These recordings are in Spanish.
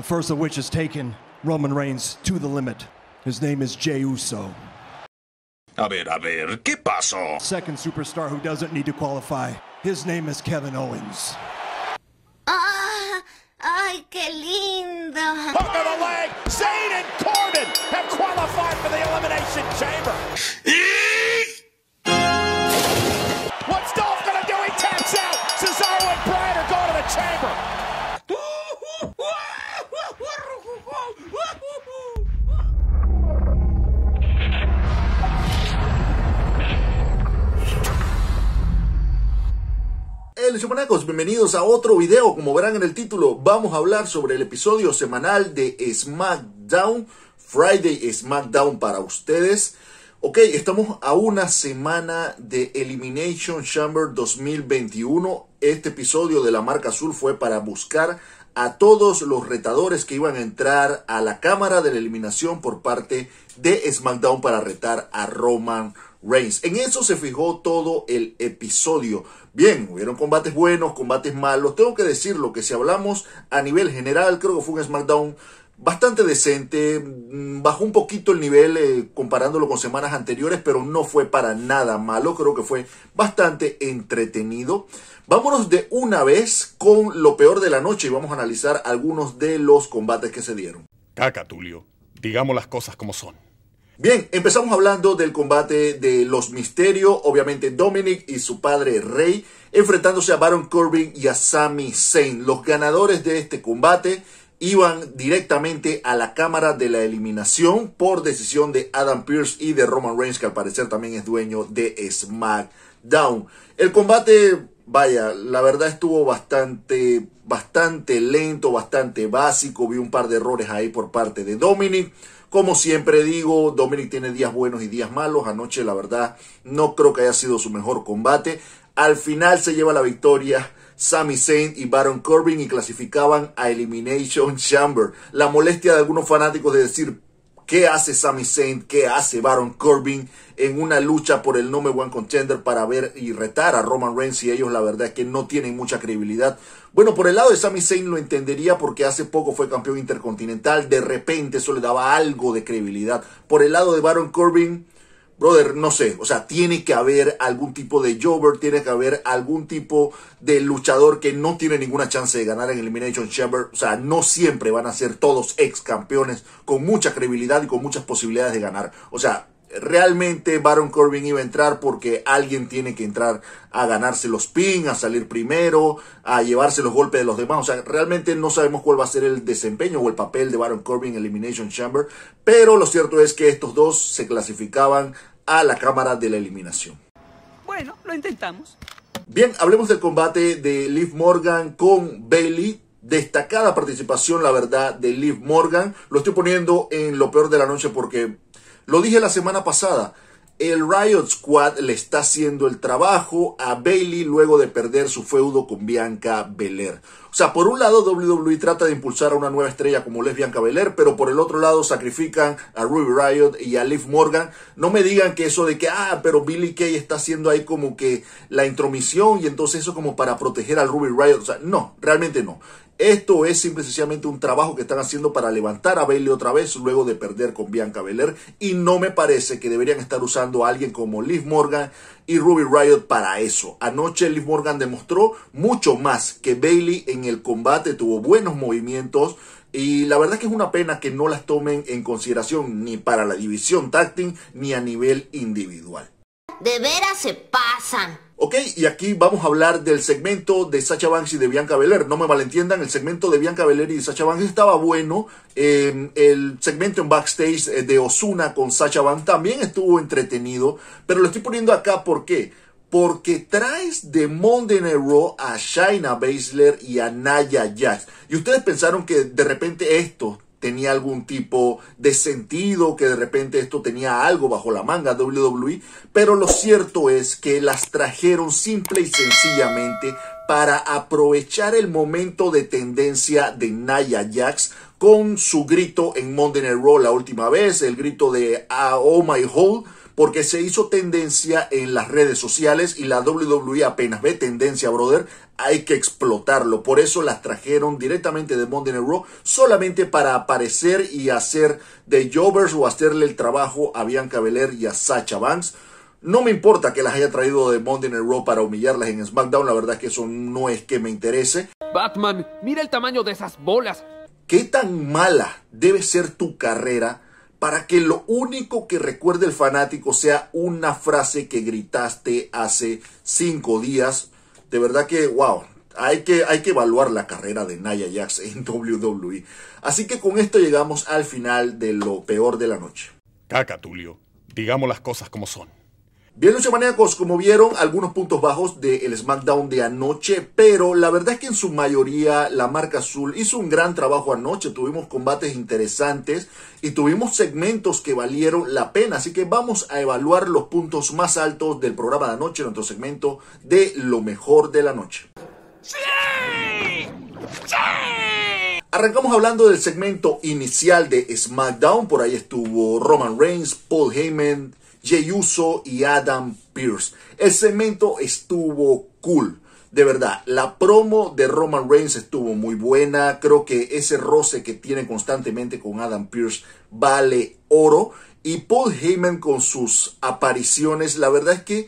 The first of which has taken Roman Reigns to the limit. His name is Jey Uso. A ver, a ver, ¿qué pasó? Second superstar who doesn't need to qualify. His name is Kevin Owens. Ah, ay, qué lindo. Hook of the leg. Zayn and Corbin have qualified for the Elimination Chamber. bienvenidos a otro video. Como verán en el título, vamos a hablar sobre el episodio semanal de SmackDown, Friday SmackDown para ustedes. Ok, estamos a una semana de Elimination Chamber 2021. Este episodio de la marca azul fue para buscar a todos los retadores que iban a entrar a la cámara de la eliminación por parte de SmackDown para retar a Roman en eso se fijó todo el episodio. Bien, hubieron combates buenos, combates malos. Tengo que decirlo que si hablamos a nivel general, creo que fue un SmackDown bastante decente, mm, bajó un poquito el nivel eh, comparándolo con semanas anteriores, pero no fue para nada malo, creo que fue bastante entretenido. Vámonos de una vez con lo peor de la noche y vamos a analizar algunos de los combates que se dieron. Caca, Tulio, digamos las cosas como son. Bien, empezamos hablando del combate de los Misterios, obviamente Dominic y su padre Rey, enfrentándose a Baron Corbin y a Sami Zayn. Los ganadores de este combate iban directamente a la cámara de la eliminación por decisión de Adam Pierce y de Roman Reigns, que al parecer también es dueño de SmackDown. El combate vaya, la verdad estuvo bastante, bastante lento, bastante básico. Vi un par de errores ahí por parte de Dominic. Como siempre digo, Dominic tiene días buenos y días malos. Anoche, la verdad, no creo que haya sido su mejor combate. Al final se lleva la victoria Sami Zayn y Baron Corbin y clasificaban a Elimination Chamber. La molestia de algunos fanáticos de decir ¿Qué hace Sami Zayn? ¿Qué hace Baron Corbin en una lucha por el nombre One Contender para ver y retar a Roman Reigns? Y ellos la verdad es que no tienen mucha credibilidad. Bueno, por el lado de Sami Zayn lo entendería porque hace poco fue campeón intercontinental. De repente eso le daba algo de credibilidad. Por el lado de Baron Corbin brother, no sé, o sea, tiene que haber algún tipo de jobber, tiene que haber algún tipo de luchador que no tiene ninguna chance de ganar en Elimination Chamber, o sea, no siempre van a ser todos ex campeones con mucha credibilidad y con muchas posibilidades de ganar, o sea, realmente Baron Corbin iba a entrar porque alguien tiene que entrar a ganarse los pins, a salir primero, a llevarse los golpes de los demás. O sea, realmente no sabemos cuál va a ser el desempeño o el papel de Baron Corbin en Elimination Chamber, pero lo cierto es que estos dos se clasificaban a la cámara de la eliminación. Bueno, lo intentamos. Bien, hablemos del combate de Liv Morgan con Bailey destacada participación, la verdad, de Liv Morgan. Lo estoy poniendo en lo peor de la noche porque lo dije la semana pasada, el Riot Squad le está haciendo el trabajo a Bailey luego de perder su feudo con Bianca Belair. O sea, por un lado WWE trata de impulsar a una nueva estrella como les Bianca Belair, pero por el otro lado sacrifican a Ruby Riot y a Liv Morgan. No me digan que eso de que, ah, pero Billy Kay está haciendo ahí como que la intromisión y entonces eso como para proteger al Ruby Riot. O sea, no, realmente no. Esto es simple y sencillamente un trabajo que están haciendo para levantar a Bailey otra vez luego de perder con Bianca Belair. Y no me parece que deberían estar usando a alguien como Liv Morgan y Ruby Riot para eso. Anoche Liv Morgan demostró mucho más que Bailey en el combate, tuvo buenos movimientos. Y la verdad que es una pena que no las tomen en consideración ni para la división táctil ni a nivel individual de veras se pasan. Ok, y aquí vamos a hablar del segmento de Sacha Banks y de Bianca Belair. No me malentiendan, el segmento de Bianca Belair y de Sacha Banks estaba bueno. Em, el segmento en backstage eh, de Osuna con Sacha Banks también estuvo entretenido. Pero lo estoy poniendo acá, ¿por qué? Porque traes de Monday Night Raw a Shaina Baszler y a Naya Jax. Y ustedes pensaron que de repente esto tenía algún tipo de sentido, que de repente esto tenía algo bajo la manga WWE, pero lo cierto es que las trajeron simple y sencillamente para aprovechar el momento de tendencia de Naya Jax con su grito en Monday Night Raw la última vez, el grito de ah, Oh My Hole porque se hizo tendencia en las redes sociales y la WWE apenas ve tendencia, brother, hay que explotarlo. Por eso las trajeron directamente de Monday Night Raw solamente para aparecer y hacer de Jovers o hacerle el trabajo a Bianca Belair y a Sacha Banks. No me importa que las haya traído de Monday Night Raw para humillarlas en SmackDown, la verdad es que eso no es que me interese. Batman, mira el tamaño de esas bolas. ¿Qué tan mala debe ser tu carrera? para que lo único que recuerde el fanático sea una frase que gritaste hace cinco días. De verdad que, wow, hay que, hay que evaluar la carrera de Naya Jax en WWE. Así que con esto llegamos al final de lo peor de la noche. Caca, Tulio. Digamos las cosas como son. Bien, Lucio Maníacos, como vieron, algunos puntos bajos del SmackDown de anoche, pero la verdad es que en su mayoría la marca azul hizo un gran trabajo anoche. Tuvimos combates interesantes y tuvimos segmentos que valieron la pena. Así que vamos a evaluar los puntos más altos del programa de anoche, nuestro segmento de lo mejor de la noche. Arrancamos hablando del segmento inicial de SmackDown. Por ahí estuvo Roman Reigns, Paul Heyman, Jey Uso y Adam Pierce. El segmento estuvo cool. De verdad, la promo de Roman Reigns estuvo muy buena. Creo que ese roce que tiene constantemente con Adam Pierce vale oro. Y Paul Heyman con sus apariciones, la verdad es que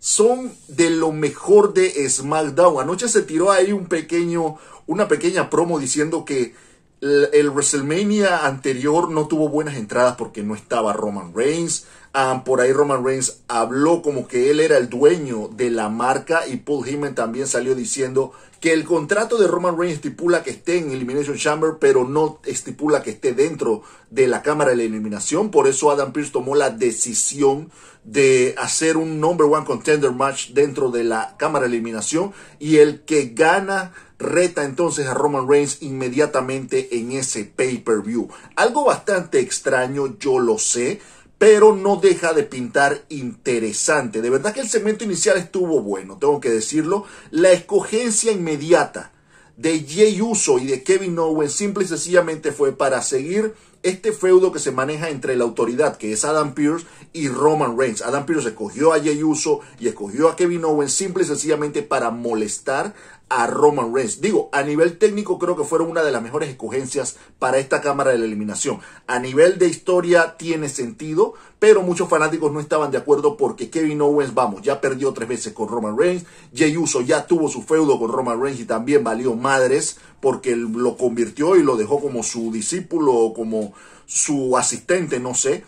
son de lo mejor de SmackDown. Anoche se tiró ahí un pequeño, una pequeña promo diciendo que el WrestleMania anterior no tuvo buenas entradas porque no estaba Roman Reigns. Ah, por ahí Roman Reigns habló como que él era el dueño de la marca y Paul Heyman también salió diciendo que el contrato de Roman Reigns estipula que esté en Elimination Chamber, pero no estipula que esté dentro de la Cámara de la Eliminación. Por eso Adam Pearce tomó la decisión de hacer un number one contender match dentro de la Cámara de Eliminación y el que gana reta entonces a Roman Reigns inmediatamente en ese pay-per-view. Algo bastante extraño, yo lo sé pero no deja de pintar interesante. De verdad que el segmento inicial estuvo bueno, tengo que decirlo. La escogencia inmediata de Jay Uso y de Kevin Owens simple y sencillamente fue para seguir este feudo que se maneja entre la autoridad, que es Adam Pierce y Roman Reigns. Adam Pierce escogió a Jay Uso y escogió a Kevin Owens simple y sencillamente para molestar a Roman Reigns. Digo, a nivel técnico creo que fueron una de las mejores escogencias para esta cámara de la eliminación. A nivel de historia tiene sentido, pero muchos fanáticos no estaban de acuerdo porque Kevin Owens, vamos, ya perdió tres veces con Roman Reigns. Jey Uso ya tuvo su feudo con Roman Reigns y también valió madres porque lo convirtió y lo dejó como su discípulo o como su asistente, no sé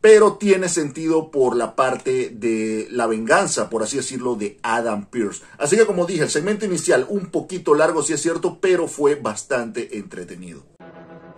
pero tiene sentido por la parte de la venganza, por así decirlo, de Adam Pierce. Así que como dije, el segmento inicial un poquito largo, sí es cierto, pero fue bastante entretenido.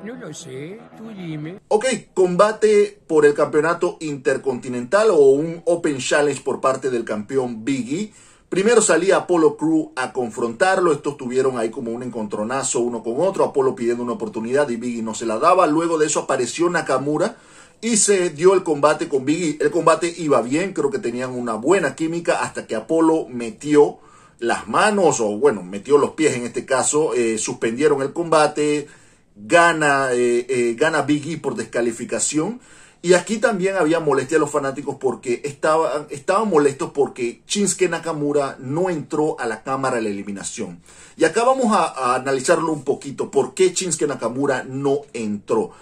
No lo sé, tú dime. Ok, combate por el campeonato intercontinental o un Open Challenge por parte del campeón Biggie. Primero salía Apolo Crew a confrontarlo, estos tuvieron ahí como un encontronazo uno con otro, Apolo pidiendo una oportunidad y Biggie no se la daba, luego de eso apareció Nakamura y se dio el combate con Biggie. El combate iba bien, creo que tenían una buena química hasta que Apolo metió las manos o bueno, metió los pies en este caso, eh, suspendieron el combate, gana, eh, eh, gana Biggie por descalificación. Y aquí también había molestia a los fanáticos porque estaban, molestos porque Shinsuke Nakamura no entró a la cámara de la eliminación. Y acá vamos a, analizarlo un poquito, por qué Shinsuke Nakamura no entró.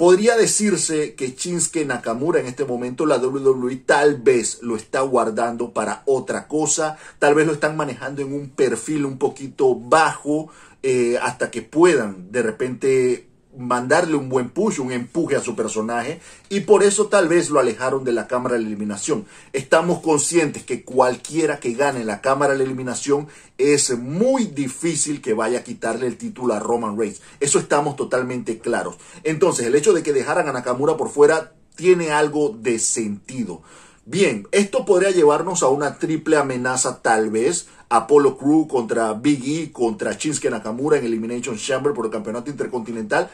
Podría decirse que Shinsuke Nakamura en este momento la WWE tal vez lo está guardando para otra cosa, tal vez lo están manejando en un perfil un poquito bajo eh, hasta que puedan de repente mandarle un buen push, un empuje a su personaje y por eso tal vez lo alejaron de la Cámara de Eliminación. Estamos conscientes que cualquiera que gane la Cámara de la Eliminación es muy difícil que vaya a quitarle el título a Roman Reigns. Eso estamos totalmente claros. Entonces, el hecho de que dejaran a Nakamura por fuera tiene algo de sentido. Bien, esto podría llevarnos a una triple amenaza tal vez. Apollo Crew contra Big E, contra Shinsuke Nakamura en Elimination Chamber por el Campeonato Intercontinental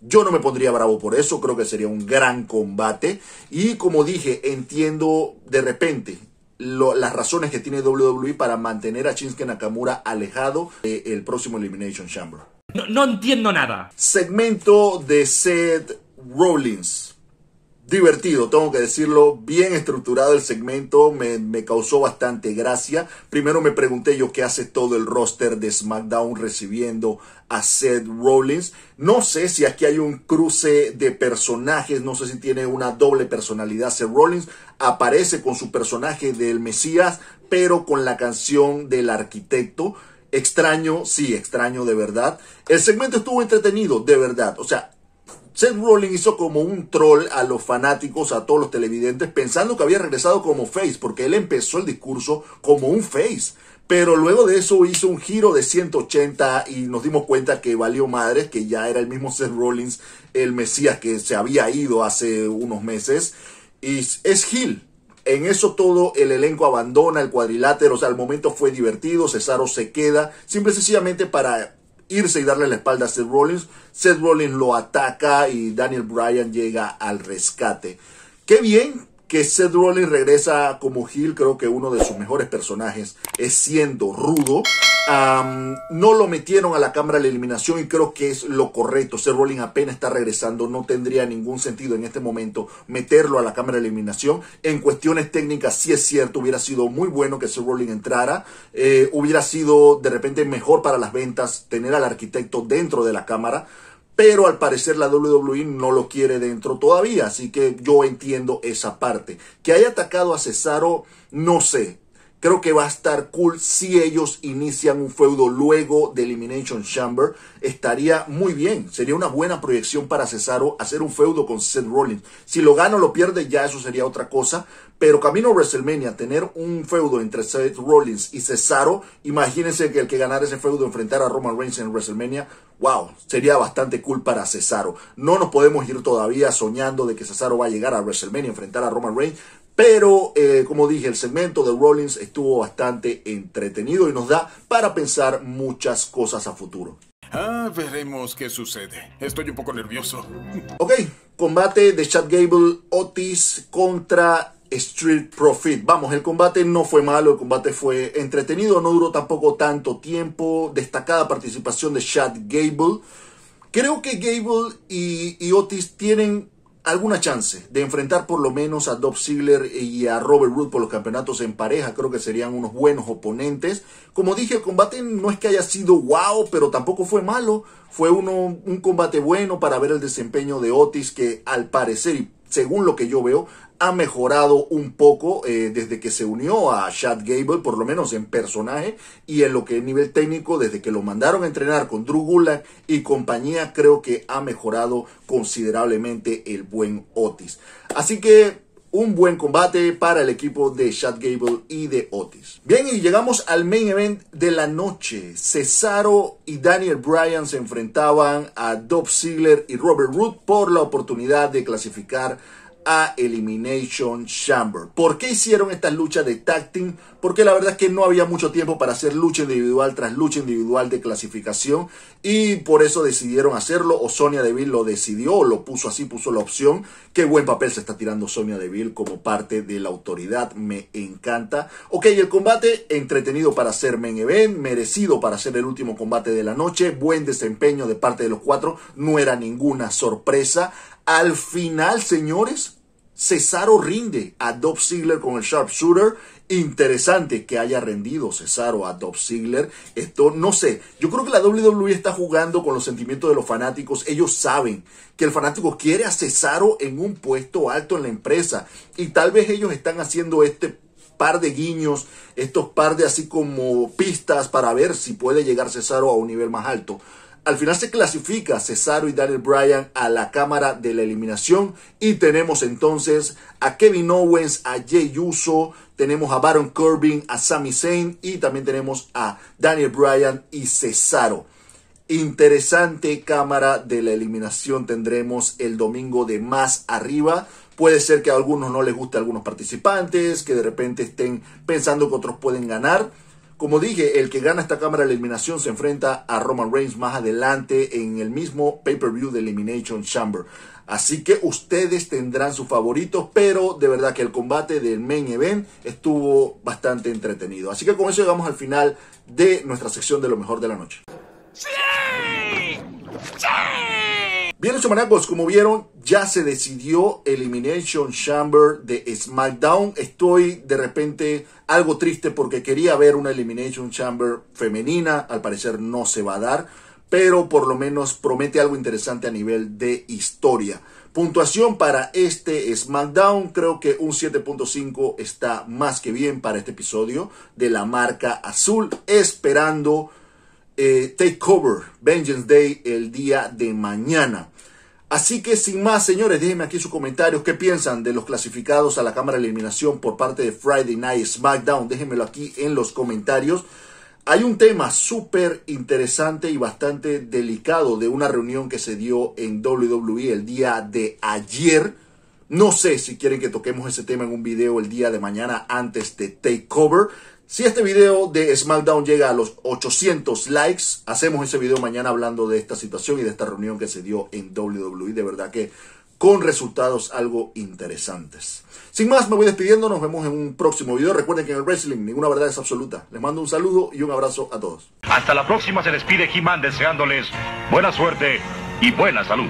yo no me pondría bravo por eso, creo que sería un gran combate. Y como dije, entiendo de repente las razones que tiene WWE para mantener a Shinsuke Nakamura alejado del próximo Elimination Chamber. No, no entiendo nada. Segmento de Seth Rollins divertido, tengo que decirlo, bien estructurado el segmento, me, causó bastante gracia. Primero me pregunté yo qué hace todo el roster de SmackDown recibiendo a Seth Rollins. No sé si aquí hay un cruce de personajes, no sé si tiene una doble personalidad Seth Rollins. Aparece con su personaje del Mesías, pero con la canción del arquitecto. Extraño, sí, extraño de verdad. El segmento estuvo entretenido, de verdad. O sea, Seth Rollins hizo como un troll a los fanáticos, a todos los televidentes, pensando que había regresado como face, porque él empezó el discurso como un face. Pero luego de eso hizo un giro de 180 y nos dimos cuenta que valió madres, que ya era el mismo Seth Rollins, el Mesías que se había ido hace unos meses. Y es Gil. En eso todo el elenco abandona el cuadrilátero, o sea, al momento fue divertido, Cesaro se queda, simple y sencillamente para irse y darle la espalda a Seth Rollins. Seth Rollins lo ataca y Daniel Bryan llega al rescate. Qué bien que Seth Rollins regresa como Gil, creo que uno de sus mejores personajes es siendo rudo. no lo metieron a la cámara de eliminación y creo que es lo correcto. Seth Rollins apenas está regresando, no tendría ningún sentido en este momento meterlo a la cámara de eliminación. En cuestiones técnicas, sí es cierto, hubiera sido muy bueno que Seth Rollins entrara, eh, hubiera sido de repente mejor para las ventas tener al arquitecto dentro de la cámara pero al parecer la WWE no lo quiere dentro todavía, así que yo entiendo esa parte. Que haya atacado a Cesaro, no sé. Creo que va a estar cool si ellos inician un feudo luego de Elimination Chamber. Estaría muy bien. Sería una buena proyección para Cesaro hacer un feudo con Seth Rollins. Si lo gana o lo pierde, ya eso sería otra cosa. Pero camino a WrestleMania, tener un feudo entre Seth Rollins y Cesaro, imagínense que el que ganara ese feudo enfrentara a Roman Reigns en WrestleMania, wow, sería bastante cool para Cesaro. No nos podemos ir todavía soñando de que Cesaro va a llegar a WrestleMania, enfrentar a Roman Reigns, pero eh, como dije, el segmento de Rollins estuvo bastante entretenido y nos da para pensar muchas cosas a futuro. Ah, veremos qué sucede. Estoy un poco nervioso. Ok, combate de Chad Gable Otis contra Street Profit. Vamos, el combate no fue malo, el combate fue entretenido, no duró tampoco tanto tiempo. Destacada participación de Chad Gable. Creo que Gable y, Otis tienen alguna chance de enfrentar por lo menos a Dob Ziggler y a Robert Root por los campeonatos en pareja. Creo que serían unos buenos oponentes. Como dije, el combate no es que haya sido wow, pero tampoco fue malo. Fue uno, un combate bueno para ver el desempeño de Otis, que al parecer y según lo que yo veo, ha mejorado un poco eh, desde que se unió a Chad Gable, por lo menos en personaje y en lo que es nivel técnico, desde que lo mandaron a entrenar con Drew Gulak y compañía, creo que ha mejorado considerablemente el buen Otis. Así que un buen combate para el equipo de Chad Gable y de Otis. Bien, y llegamos al main event de la noche. Cesaro y Daniel Bryan se enfrentaban a Dobb Ziggler y Robert Root por la oportunidad de clasificar a Elimination Chamber. ¿Por qué hicieron estas luchas de tag Porque la verdad es que no había mucho tiempo para hacer lucha individual tras lucha individual de clasificación y por eso decidieron hacerlo o Sonia Deville lo decidió o lo puso así, puso la opción. Qué buen papel se está tirando Sonia Deville como parte de la autoridad, me encanta. Ok, el combate entretenido para ser main event, merecido para ser el último combate de la noche, buen desempeño de parte de los cuatro, no era ninguna sorpresa. Al final, señores, Cesaro rinde a Dolph Ziggler con el Sharpshooter. Interesante que haya rendido Cesaro a Dolph Ziggler. Esto no sé. Yo creo que la WWE está jugando con los sentimientos de los fanáticos. Ellos saben que el fanático quiere a Cesaro en un puesto alto en la empresa. Y tal vez ellos están haciendo este par de guiños, estos par de así como pistas para ver si puede llegar Cesaro a un nivel más alto. Al final se clasifica Cesaro y Daniel Bryan a la cámara de la eliminación y tenemos entonces a Kevin Owens, a Jey Uso, tenemos a Baron Corbin, a Sami Zayn y también tenemos a Daniel Bryan y Cesaro. Interesante cámara de la eliminación tendremos el domingo de más arriba. Puede ser que a algunos no les guste a algunos participantes, que de repente estén pensando que otros pueden ganar como dije, el que gana esta cámara de eliminación se enfrenta a Roman Reigns más adelante en el mismo pay-per-view de Elimination Chamber. Así que ustedes tendrán sus favoritos, pero de verdad que el combate del main event estuvo bastante entretenido. Así que con eso llegamos al final de nuestra sección de lo mejor de la noche. Bien, los como vieron, ya se decidió Elimination Chamber de SmackDown. Estoy de repente algo triste porque quería ver una Elimination Chamber femenina. Al parecer no se va a dar, pero por lo menos promete algo interesante a nivel de historia. Puntuación para este SmackDown, creo que un 7.5 está más que bien para este episodio de la marca azul, esperando eh, take Takeover, Vengeance Day, el día de mañana. Así que sin más, señores, déjenme aquí sus comentarios. ¿Qué piensan de los clasificados a la Cámara de Eliminación por parte de Friday Night SmackDown? Déjenmelo aquí en los comentarios. Hay un tema súper interesante y bastante delicado de una reunión que se dio en WWE el día de ayer. No sé si quieren que toquemos ese tema en un video el día de mañana antes de Takeover. Si este video de SmackDown llega a los 800 likes, hacemos ese video mañana hablando de esta situación y de esta reunión que se dio en WWE. De verdad que con resultados algo interesantes. Sin más, me voy despidiendo. Nos vemos en un próximo video. Recuerden que en el wrestling ninguna verdad es absoluta. Les mando un saludo y un abrazo a todos. Hasta la próxima. Se despide he deseándoles buena suerte y buena salud.